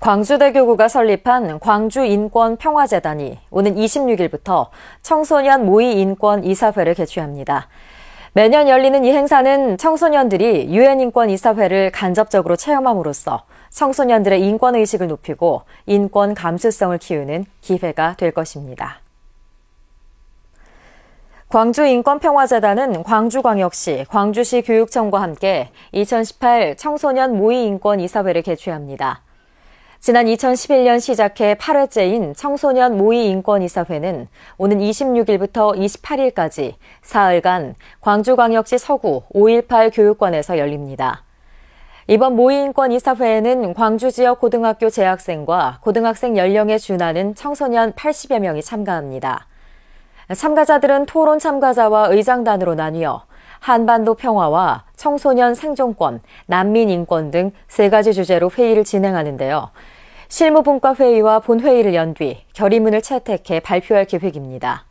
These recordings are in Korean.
광주대교구가 설립한 광주인권평화재단이 오는 26일부터 청소년 모의인권이사회를 개최합니다. 매년 열리는 이 행사는 청소년들이 유엔인권이사회를 간접적으로 체험함으로써 청소년들의 인권의식을 높이고 인권 감수성을 키우는 기회가 될 것입니다. 광주인권평화재단은 광주광역시, 광주시 교육청과 함께 2018 청소년 모의인권이사회를 개최합니다. 지난 2011년 시작해 8회째인 청소년 모의 인권이사회는 오는 26일부터 28일까지 사흘간 광주광역시 서구 5.18 교육관에서 열립니다. 이번 모의인권이사회에는 광주 지역 고등학교 재학생과 고등학생 연령에 준하는 청소년 80여 명이 참가합니다. 참가자들은 토론 참가자와 의장단으로 나뉘어 한반도 평화와 청소년 생존권, 난민 인권 등 세 가지 주제로 회의를 진행하는데요. 실무분과 회의와 본회의를 연 뒤 결의문을 채택해 발표할 계획입니다.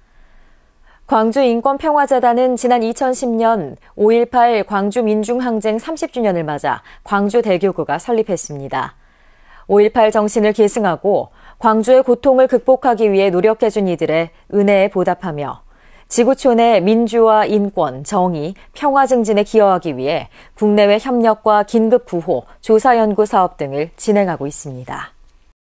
광주인권평화재단은 지난 2010년 5.18 광주민중항쟁 30주년을 맞아 광주대교구가 설립했습니다. 5.18 정신을 계승하고 광주의 고통을 극복하기 위해 노력해준 이들의 은혜에 보답하며 지구촌의 민주화 인권, 정의, 평화 증진에 기여하기 위해 국내외 협력과 긴급 구호, 조사 연구 사업 등을 진행하고 있습니다.